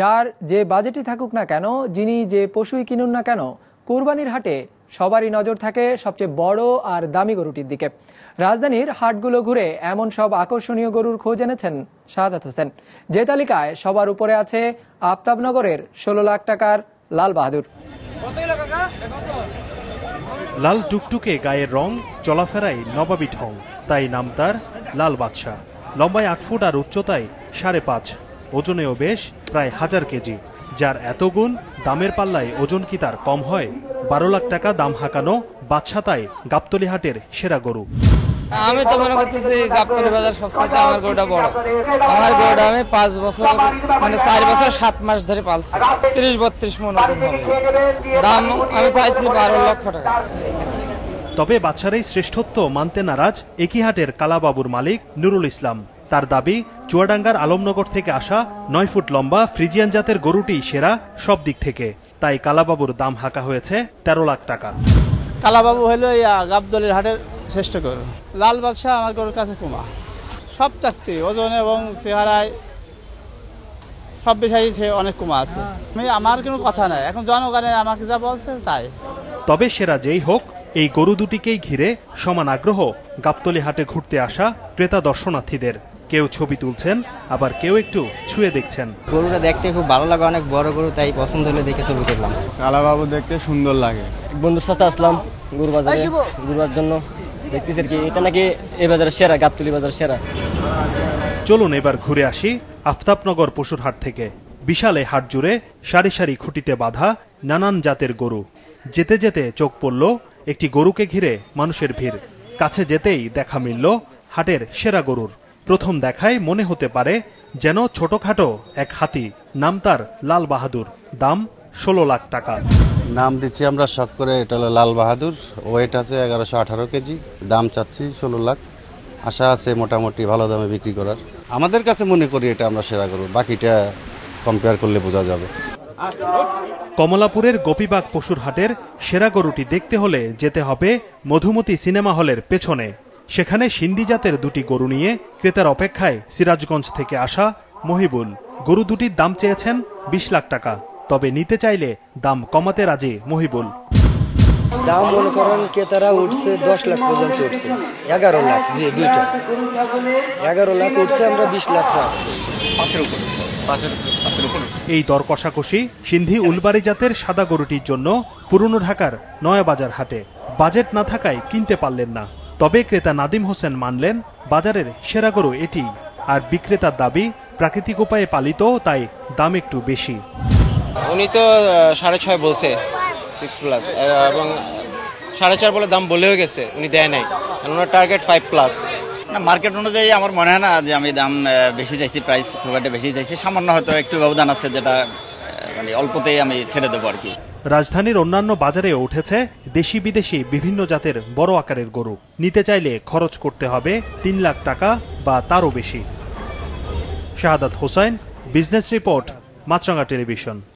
যার যে বাজেটই থাকুক না কেন যিনি যে পশুই কিনুন না কেন কোরবানির হাটে সবারই নজর থাকে সবচেয়ে বড় আর দামি গরুটির দিকে রাজধানীর হাটগুলো ঘুরে এমন সব আকর্ষণীয় গরুর খোঁজ এনেছেন শাহাদ হোসেন যে তালিকায় সবার উপরে আছে আফতাবনগরের ষোলো লাখ টাকার লাল বাহাদুর লাল টুকটুকে গায়ের রং চলাফেরায় নবাবি ঢং তাই নাম তার লাল বাদশাহ লম্বায় আট ফুট আর উচ্চতায় সাড়ে পাঁচ ওজনেও বেশ প্রায় হাজার কেজি যার এত গুণ দামের পাল্লায় ওজন কি তার কম হয় বারো লাখ টাকা দাম হাঁকানো বাদশাতায় গাবতলি হাটের সেরা গরু আমি তো মনে করতেছি গাবতলি বাজার সবচেয়ে আমার গরুটা বড় আমার গরুটা আমি পাঁচ বছর মানে চার বছর সাত মাস ধরে পালছি তিরিশ বত্রিশ মন দাম আমি চাইছি বারো লক্ষ টাকা তবে বাচ্চার এই শ্রেষ্ঠত্ব মানতে নারাজ একিহাটের কালাবাবুর মালিক নুরুল ইসলাম তার দাবি চুয়াডাঙ্গার আলমনগর থেকে আসা নয় ফুট লম্বা ফ্রিজিয়ান জাতের গরুটি সেরা সব দিক থেকে তাই কালাবাবুর দাম হাঁকা হয়েছে তেরো লাখ টাকা কালাবাবু হলো গাবদলের হাটের শ্রেষ্ঠ গরু লাল বাদশাহ আমার গরুর কাছে কুমা সব চাকতি ওজন এবং চেহারায় সব বিষয়ে সে অনেক কুমা আছে আমার কোনো কথা নাই এখন জনগণে আমাকে যা বলছে তাই তবে সেরা যেই হোক এই গরু দুটিকেই ঘিরে সমান আগ্রহ গাবতলি হাটে ঘুরতে আসা ক্রেতা দর্শনার্থীদের কেউ ছবি তুলছেন আবার কেউ একটু ছুঁয়ে দেখছেন গরুটা দেখতে খুব ভালো লাগে অনেক বড় গরু তাই পছন্দ হলে দেখে ছবি তুললাম বাবু দেখতে সুন্দর লাগে বন্ধুর সাথে আসলাম গরু বাজারে গরুর জন্য দেখতেছি আর কি এটা নাকি এ বাজারের সেরা গাবতলি বাজার সেরা চলুন এবার ঘুরে আসি আফতাবনগর পশুর হাট থেকে বিশালে হাট জুড়ে সারি সারি খুঁটিতে বাঁধা নানান জাতের গরু যেতে যেতে চোখ পড়ল একটি গরুকে ঘিরে মানুষের ভিড় কাছে যেতেই দেখা মিলল হাটের সেরা গরুর প্রথম দেখায় মনে হতে পারে যেন ছোটখাটো এক হাতি নাম তার লাল বাহাদুর দাম ষোলো লাখ টাকা নাম দিচ্ছি আমরা শখ করে এটা হলো লাল বাহাদুর ওয়েট আছে এগারোশো আঠারো কেজি দাম চাচ্ছি ষোলো লাখ আশা আছে মোটামুটি ভালো দামে বিক্রি করার আমাদের কাছে মনে করি এটা আমরা সেরা করব বাকিটা কম্পেয়ার করলে বোঝা যাবে কমলাপুরের গোপীবাগ পশুর হাটের সেরা গরুটি দেখতে হলে যেতে হবে মধুমতি সিনেমা হলের পেছনে সেখানে সিন্ডি জাতের দুটি গরু নিয়ে ক্রেতার অপেক্ষায় সিরাজগঞ্জ থেকে আসা মহিবুল গরু দুটির দাম চেয়েছেন বিশ লাখ টাকা তবে নিতে চাইলে দাম কমাতে রাজি মহিবুল দাম মনে করেন ক্রেতারা উঠছে দশ লাখ পর্যন্ত উঠছে এগারো লাখ যে দুইটা এগারো লাখ উঠছে আমরা বিশ লাখ চাচ্ছি পাঁচের উপর এই দর কষাকষি সিন্ধি উলবাড়ি জাতের সাদা গরুটির জন্য পুরনো ঢাকার নয়াবাজার হাটে বাজেট না থাকায় কিনতে পারলেন না তবে ক্রেতা নাদিম হোসেন মানলেন বাজারের সেরা গরু এটি আর বিক্রেতার দাবি প্রাকৃতিক উপায়ে পালিত তাই দাম একটু বেশি উনি তো সাড়ে ছয় বলছে সিক্স প্লাস এবং সাড়ে চার বলে দাম বলেও গেছে উনি দেয় নাই ওনার টার্গেট ফাইভ প্লাস না মার্কেট অনুযায়ী আমার মনে হয় না যে আমি দাম বেশি চাইছি প্রাইস খুব একটা বেশি চাইছি সামান্য হয়তো একটু ব্যবধান আছে যেটা মানে অল্পতেই আমি ছেড়ে দেবো আর কি রাজধানীর অন্যান্য বাজারে উঠেছে দেশি বিদেশি বিভিন্ন জাতের বড় আকারের গরু নিতে চাইলে খরচ করতে হবে তিন লাখ টাকা বা তারও বেশি Shahadat Hossain business report Maasranga television